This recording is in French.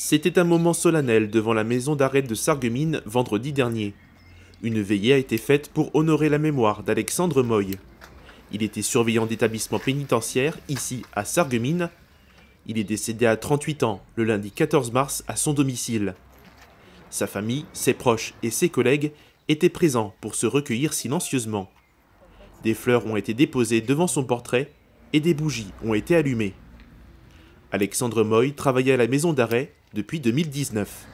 C'était un moment solennel devant la maison d'arrêt de Sarguemines vendredi dernier. Une veillée a été faite pour honorer la mémoire d'Alexandre Moy. Il était surveillant d'établissement pénitentiaire ici à Sarguemines. Il est décédé à 38 ans le lundi 14 mars à son domicile. Sa famille, ses proches et ses collègues étaient présents pour se recueillir silencieusement. Des fleurs ont été déposées devant son portrait et des bougies ont été allumées. Alexandre Moy travaillait à la maison d'arrêt depuis 2019.